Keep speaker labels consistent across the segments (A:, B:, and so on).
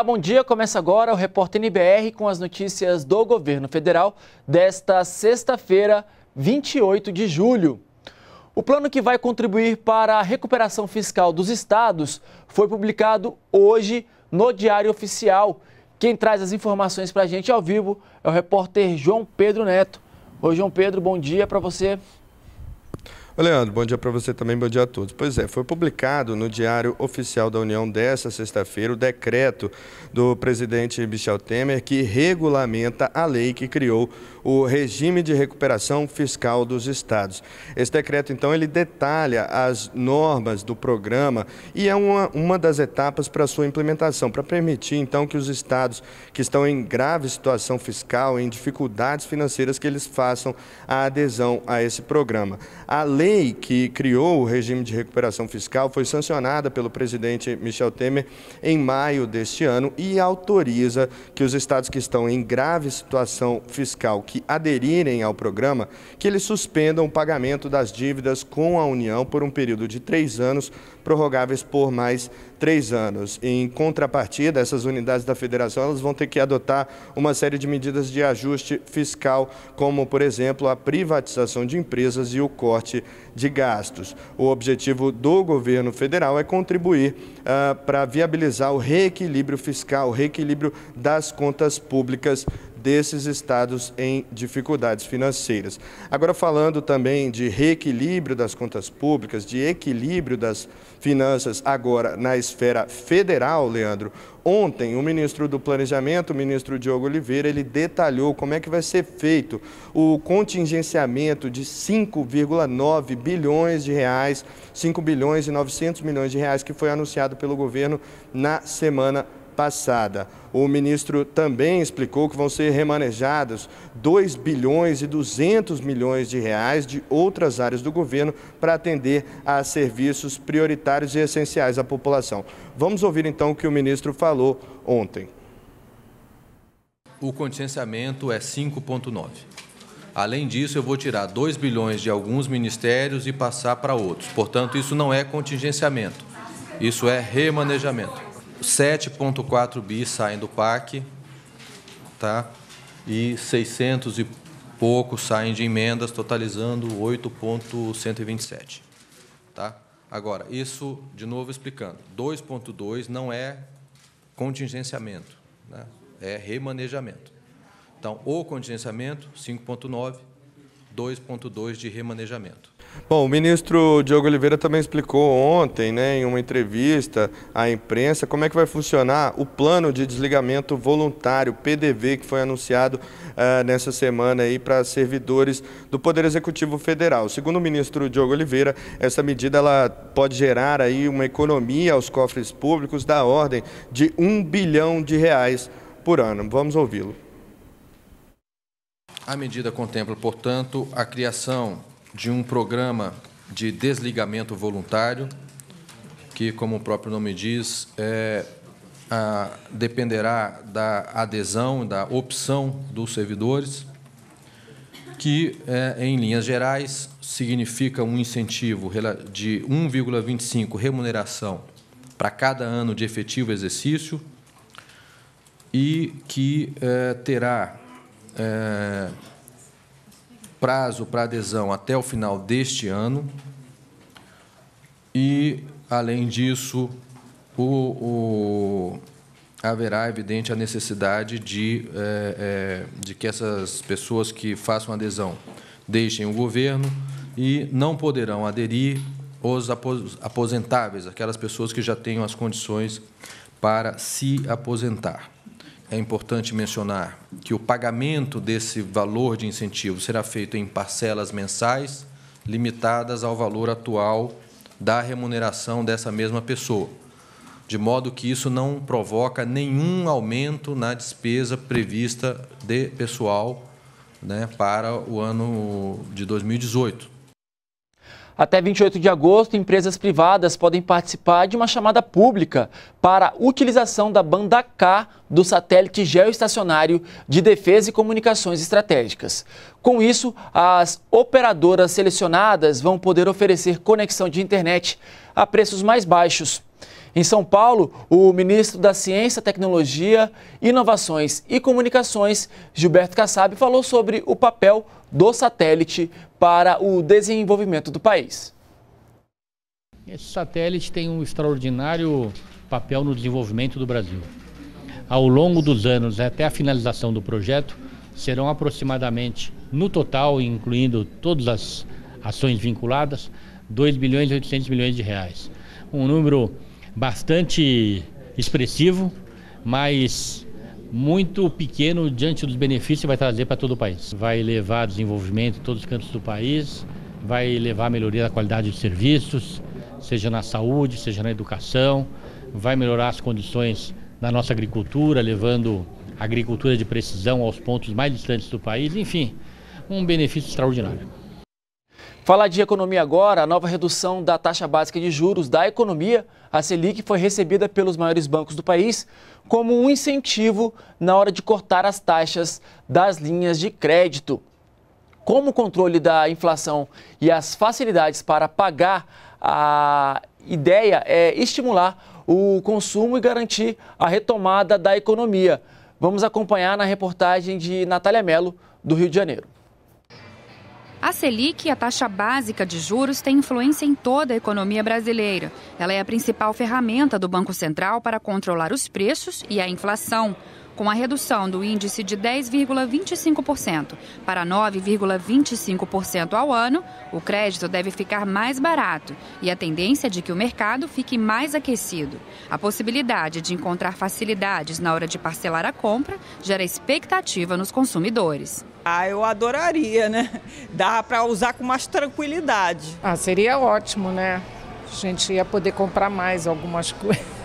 A: Olá, bom dia. Começa agora o Repórter NBR com as notícias do governo federal desta sexta-feira, 28 de julho. O plano que vai contribuir para a recuperação fiscal dos estados foi publicado hoje no Diário Oficial. Quem traz as informações para a gente ao vivo é o repórter João Pedro Neto. Oi, João Pedro, bom dia para você.
B: Leandro, bom dia para você também, bom dia a todos. Pois é, foi publicado no Diário Oficial da União desta sexta-feira o decreto do presidente Michel Temer que regulamenta a lei que criou o regime de recuperação fiscal dos estados. Esse decreto, então, ele detalha as normas do programa e é uma, uma das etapas para sua implementação, para permitir, então, que os estados que estão em grave situação fiscal, em dificuldades financeiras, que eles façam a adesão a esse programa. A lei lei que criou o regime de recuperação fiscal foi sancionada pelo presidente Michel Temer em maio deste ano e autoriza que os estados que estão em grave situação fiscal que aderirem ao programa, que eles suspendam o pagamento das dívidas com a União por um período de três anos, prorrogáveis por mais três anos. Em contrapartida, essas unidades da federação elas vão ter que adotar uma série de medidas de ajuste fiscal, como, por exemplo, a privatização de empresas e o corte de gastos. O objetivo do governo federal é contribuir uh, para viabilizar o reequilíbrio fiscal, o reequilíbrio das contas públicas desses estados em dificuldades financeiras. Agora, falando também de reequilíbrio das contas públicas, de equilíbrio das finanças, agora na esfera federal, Leandro, ontem o ministro do Planejamento, o ministro Diogo Oliveira, ele detalhou como é que vai ser feito o contingenciamento de 5,9 bilhões de reais, 5 bilhões e 900 milhões de reais que foi anunciado pelo governo na semana passada passada. O ministro também explicou que vão ser remanejados 2 bilhões e 200 milhões de reais de outras áreas do governo para atender a serviços prioritários e essenciais à população. Vamos ouvir então o que o ministro falou ontem.
C: O contingenciamento é 5.9. Além disso, eu vou tirar 2 bilhões de alguns ministérios e passar para outros. Portanto, isso não é contingenciamento. Isso é remanejamento. 7,4 bi saem do PAC, tá? e 600 e pouco saem de emendas, totalizando 8,127. Tá? Agora, isso, de novo explicando, 2,2 não é contingenciamento, né? é remanejamento. Então, o contingenciamento, 5,9, 2.2 de remanejamento.
B: Bom, o ministro Diogo Oliveira também explicou ontem, né, em uma entrevista à imprensa, como é que vai funcionar o plano de desligamento voluntário, PDV, que foi anunciado uh, nessa semana aí para servidores do Poder Executivo Federal. Segundo o ministro Diogo Oliveira, essa medida ela pode gerar aí uma economia aos cofres públicos da ordem de um bilhão de reais por ano. Vamos ouvi-lo.
C: A medida contempla, portanto, a criação de um programa de desligamento voluntário, que, como o próprio nome diz, é, a, dependerá da adesão, da opção dos servidores, que, é, em linhas gerais, significa um incentivo de 1,25 remuneração para cada ano de efetivo exercício e que é, terá é, prazo para adesão até o final deste ano. E, além disso, o, o, haverá, evidente, a necessidade de, é, é, de que essas pessoas que façam adesão deixem o governo e não poderão aderir os aposentáveis, aquelas pessoas que já tenham as condições para se aposentar é importante mencionar que o pagamento desse valor de incentivo será feito em parcelas mensais, limitadas ao valor atual da remuneração dessa mesma pessoa, de modo que isso não provoca nenhum aumento na despesa
A: prevista de pessoal né, para o ano de 2018. Até 28 de agosto, empresas privadas podem participar de uma chamada pública para utilização da banda K do satélite geoestacionário de defesa e comunicações estratégicas. Com isso, as operadoras selecionadas vão poder oferecer conexão de internet a preços mais baixos. Em São Paulo, o ministro da Ciência, Tecnologia, Inovações e Comunicações, Gilberto Kassab, falou sobre o papel do satélite para o desenvolvimento do país. Esse satélite tem um extraordinário papel no desenvolvimento do Brasil. Ao longo dos anos, até a finalização do projeto, serão aproximadamente, no total, incluindo todas as ações vinculadas, 2 bilhões e 800 milhões de reais. Um número bastante expressivo, mas muito pequeno diante dos benefícios que vai trazer para todo o país. Vai levar desenvolvimento em todos os cantos do país, vai levar a melhoria da qualidade de serviços, seja na saúde, seja na educação, vai melhorar as condições da nossa agricultura, levando a agricultura de precisão aos pontos mais distantes do país, enfim, um benefício extraordinário. Falar de economia agora, a nova redução da taxa básica de juros da economia, a Selic, foi recebida pelos maiores bancos do país como um incentivo na hora de cortar as taxas das linhas de crédito. Como o controle da inflação e as facilidades para pagar, a ideia é estimular o consumo e garantir a retomada da economia. Vamos acompanhar na reportagem de Natália Mello, do Rio de Janeiro.
D: A Selic, a taxa básica de juros, tem influência em toda a economia brasileira. Ela é a principal ferramenta do Banco Central para controlar os preços e a inflação com a redução do índice de 10,25% para 9,25% ao ano, o crédito deve ficar mais barato e a tendência é de que o mercado fique mais aquecido. A possibilidade de encontrar facilidades na hora de parcelar a compra gera expectativa nos consumidores. Ah, eu adoraria, né? Dá para usar com mais
A: tranquilidade. Ah, seria ótimo, né? A gente ia poder comprar mais algumas coisas.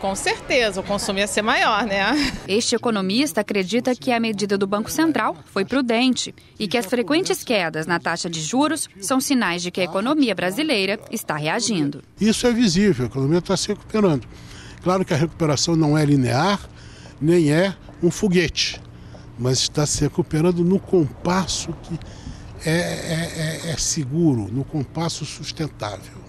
D: Com certeza, o consumo ia ser maior, né? Este economista acredita que a medida do Banco Central foi prudente e que as frequentes quedas na taxa de juros são sinais de que a economia brasileira está reagindo. Isso é visível, a economia está se recuperando. Claro que a recuperação não é linear, nem é um foguete, mas está se recuperando no compasso que
A: é, é, é, é
D: seguro, no compasso sustentável.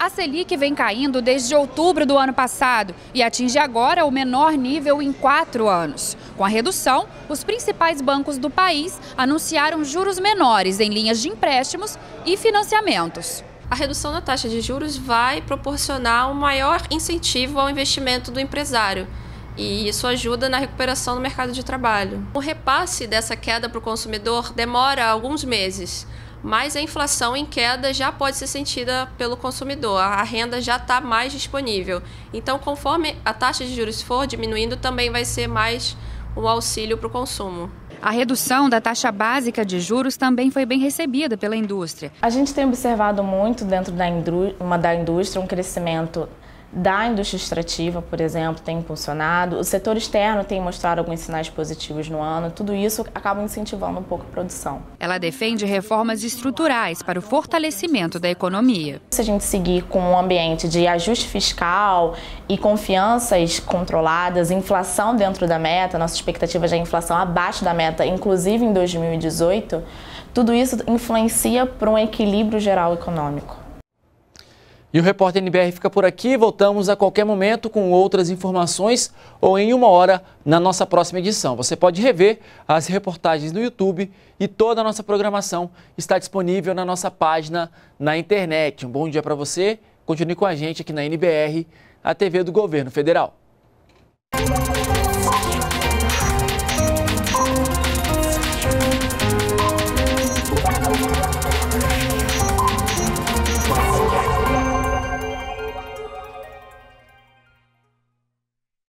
D: A Selic vem caindo desde outubro do ano passado e atinge agora o menor nível em quatro anos. Com a redução, os principais bancos do país anunciaram juros menores em linhas de empréstimos e financiamentos. A redução da taxa de juros vai proporcionar um maior incentivo ao investimento do empresário. E isso ajuda na recuperação do mercado de trabalho. O repasse dessa queda para o consumidor demora alguns meses mas a inflação em queda já pode ser sentida pelo consumidor, a renda já está mais disponível. Então, conforme a taxa de juros for diminuindo, também vai ser mais um auxílio para o consumo. A redução da taxa básica de juros também foi bem recebida pela indústria. A gente tem observado muito dentro da, da indústria um crescimento da indústria extrativa, por exemplo, tem impulsionado, o setor externo tem mostrado alguns sinais positivos no ano, tudo isso acaba incentivando um pouco a produção. Ela defende reformas estruturais para o fortalecimento da economia. Se a gente seguir com um ambiente de ajuste fiscal e confianças controladas, inflação dentro da meta, nossa expectativa de inflação abaixo da meta, inclusive em 2018, tudo isso influencia para um equilíbrio geral econômico.
A: E o Repórter NBR fica por aqui. Voltamos a qualquer momento com outras informações ou em uma hora na nossa próxima edição. Você pode rever as reportagens no YouTube e toda a nossa programação está disponível na nossa página na internet. Um bom dia para você. Continue com a gente aqui na NBR, a TV do Governo Federal.